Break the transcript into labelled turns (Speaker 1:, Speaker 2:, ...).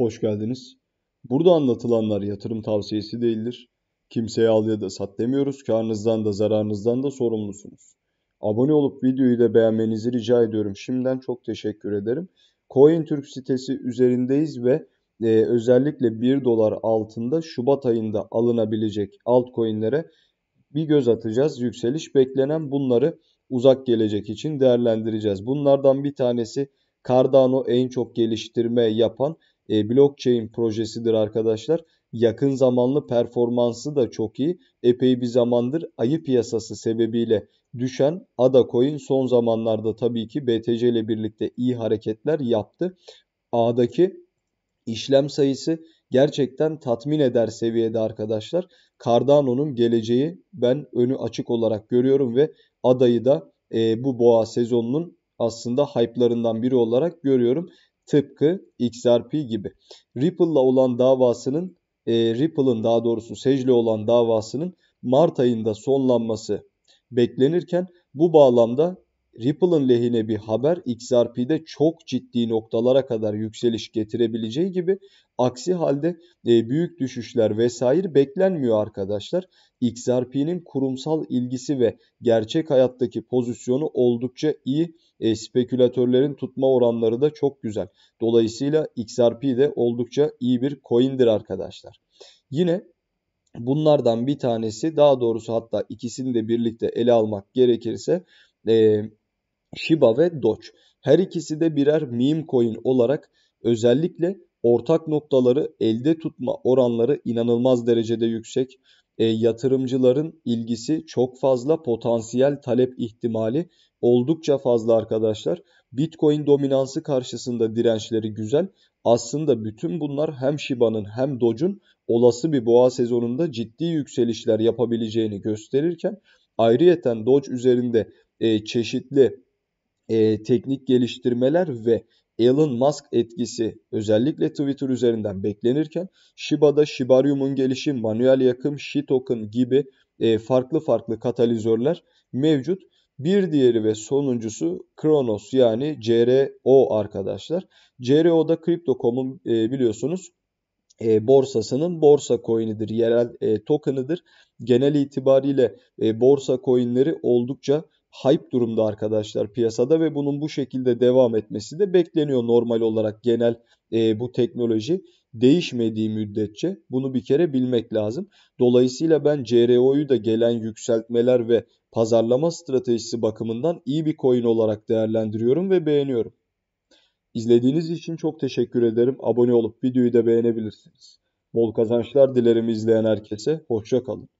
Speaker 1: Hoş geldiniz. Burada anlatılanlar yatırım tavsiyesi değildir. Kimseye al ya da sat demiyoruz. Karnınızdan da zararınızdan da sorumlusunuz. Abone olup videoyu da beğenmenizi rica ediyorum. Şimdiden çok teşekkür ederim. Türk sitesi üzerindeyiz ve e, özellikle 1 dolar altında Şubat ayında alınabilecek altcoin'lere bir göz atacağız. Yükseliş beklenen bunları uzak gelecek için değerlendireceğiz. Bunlardan bir tanesi Cardano en çok geliştirme yapan e, blockchain projesidir arkadaşlar. Yakın zamanlı performansı da çok iyi. Epey bir zamandır ayı piyasası sebebiyle düşen ADA Coin son zamanlarda tabii ki BTC ile birlikte iyi hareketler yaptı. A'daki işlem sayısı gerçekten tatmin eder seviyede arkadaşlar. Cardano'nun geleceği ben önü açık olarak görüyorum ve adayı da e, bu boğa sezonunun aslında hype'larından biri olarak görüyorum. Tıpkı XRP gibi. Ripple'la olan davasının e, Ripple'ın daha doğrusu Sejle olan davasının Mart ayında sonlanması beklenirken bu bağlamda Ripple'ın lehine bir haber XRP'de çok ciddi noktalara kadar yükseliş getirebileceği gibi aksi halde e, büyük düşüşler vesaire beklenmiyor arkadaşlar. XRP'nin kurumsal ilgisi ve gerçek hayattaki pozisyonu oldukça iyi. E, spekülatörlerin tutma oranları da çok güzel. Dolayısıyla XRP de oldukça iyi bir coin'dir arkadaşlar. Yine Bunlardan bir tanesi daha doğrusu hatta ikisini de birlikte ele almak gerekirse e, Shiba ve Doge. Her ikisi de birer meme coin olarak özellikle ortak noktaları elde tutma oranları inanılmaz derecede yüksek. E, yatırımcıların ilgisi çok fazla potansiyel talep ihtimali oldukça fazla arkadaşlar. Bitcoin dominansı karşısında dirençleri güzel. Aslında bütün bunlar hem Shiba'nın hem Doge'un olası bir boğa sezonunda ciddi yükselişler yapabileceğini gösterirken ayrıyeten Doge üzerinde e, çeşitli e, teknik geliştirmeler ve Elon Musk etkisi özellikle Twitter üzerinden beklenirken Shiba'da Shibarium'un gelişi, manuel yakım, Shitoken gibi e, farklı farklı katalizörler mevcut. Bir diğeri ve sonuncusu Kronos yani CRO arkadaşlar. CRO'da Crypto.com'un e, biliyorsunuz e, borsasının borsa coin'idir, yerel e, token'ıdır. Genel itibariyle e, borsa coin'leri oldukça hype durumda arkadaşlar piyasada ve bunun bu şekilde devam etmesi de bekleniyor normal olarak genel e, bu teknoloji değişmediği müddetçe bunu bir kere bilmek lazım. Dolayısıyla ben CRO'yu da gelen yükseltmeler ve pazarlama stratejisi bakımından iyi bir coin olarak değerlendiriyorum ve beğeniyorum. İzlediğiniz için çok teşekkür ederim. Abone olup videoyu da beğenebilirsiniz. Bol kazançlar dilerim izleyen herkese. Hoşçakalın.